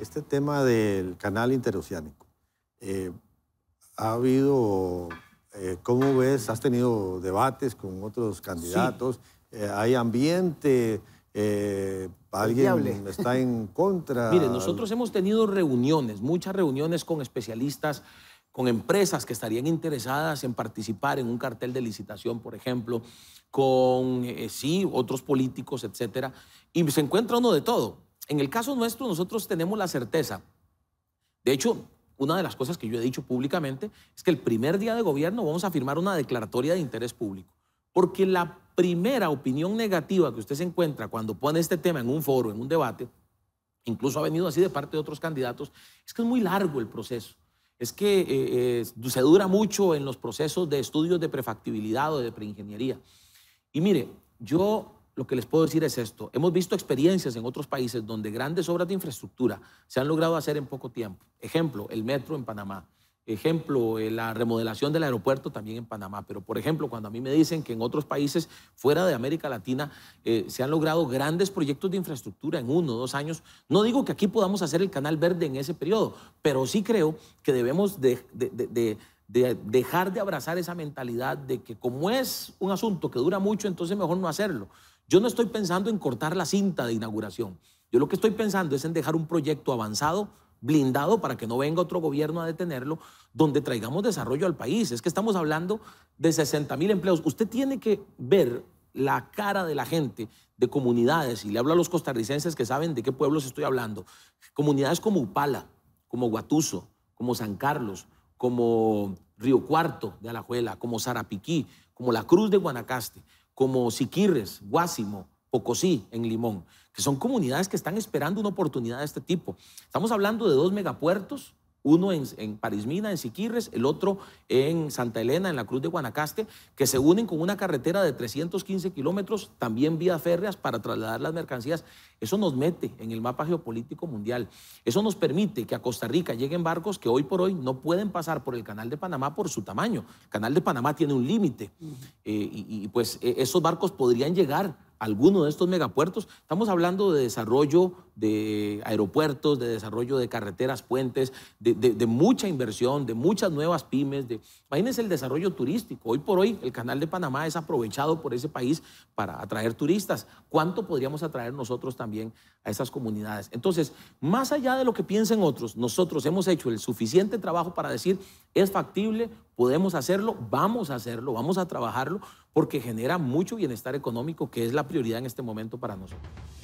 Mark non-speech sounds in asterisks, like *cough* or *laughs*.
Este tema del canal interoceánico, eh, ha habido, eh, ¿cómo ves? ¿Has tenido debates con otros candidatos? Eh, ¿Hay ambiente? ¿Alguien está en contra? *laughs* Mire, nosotros hemos tenido reuniones, muchas reuniones con especialistas, con empresas que estarían interesadas en participar en un cartel de licitación, por ejemplo, con, sí, otros políticos, etcétera, y se encuentra uno de todo. En el caso nuestro, nosotros tenemos la certeza. De hecho, una de las cosas que yo he dicho públicamente es que el primer día de gobierno vamos a firmar una declaratoria de interés público. Porque la primera opinión negativa que usted se encuentra cuando pone este tema en un foro, en un debate, incluso ha venido así de parte de otros candidatos, es que es muy largo el proceso. Es que eh, eh, se dura mucho en los procesos de estudios de prefactibilidad o de preingeniería. Y mire, yo lo que les puedo decir es esto. Hemos visto experiencias en otros países donde grandes obras de infraestructura se han logrado hacer en poco tiempo. Ejemplo, el metro en Panamá. Ejemplo, eh, la remodelación del aeropuerto también en Panamá. Pero, por ejemplo, cuando a mí me dicen que en otros países fuera de América Latina eh, se han logrado grandes proyectos de infraestructura en uno o dos años, no digo que aquí podamos hacer el canal verde en ese periodo, pero sí creo que debemos dejar de abrazar esa mentalidad de que como es un asunto que dura mucho, entonces mejor no hacerlo. Yo no estoy pensando en cortar la cinta de inauguración. Yo lo que estoy pensando es en dejar un proyecto avanzado, blindado, para que no venga otro gobierno a detenerlo, donde traigamos desarrollo al país. Es que estamos hablando de 60 mil empleos. Usted tiene que ver la cara de la gente, de comunidades, y le hablo a los costarricenses que saben de qué pueblos estoy hablando, comunidades como Upala, como Guatuso, como San Carlos, como Río Cuarto de Alajuela, como Zarapiquí, como la Cruz de Guanacaste como Siquirres, Guásimo, Pocosí, en Limón, que son comunidades que están esperando una oportunidad de este tipo. Estamos hablando de dos megapuertos uno en, Parismina, en Siquirres, el otro en Santa Elena, en la Cruz de Guanacaste, que se unen con una carretera de 315 kilómetros, también vía férreas para trasladar las mercancías. Eso nos mete en el mapa geopolítico mundial. Eso nos permite que a Costa Rica lleguen barcos que hoy por hoy no pueden pasar por el Canal de Panamá por su tamaño. El Canal de Panamá tiene un límite eh, y pues e, esos barcos podrían llegar alguno de estos megapuertos. Estamos hablando de desarrollo de aeropuertos, de desarrollo de carreteras, puentes, de, mucha inversión, de muchas nuevas pymes. De, imagínense el desarrollo turístico. Hoy por hoy el canal de Panamá es aprovechado por ese país para atraer turistas. ¿Cuánto podríamos atraer nosotros también a esas comunidades? Entonces, más allá de lo que piensen otros, nosotros hemos hecho el suficiente trabajo para decir, es factible, podemos hacerlo, vamos a hacerlo, vamos a trabajarlo, porque genera mucho bienestar económico, que es la prioridad en este momento para nosotros.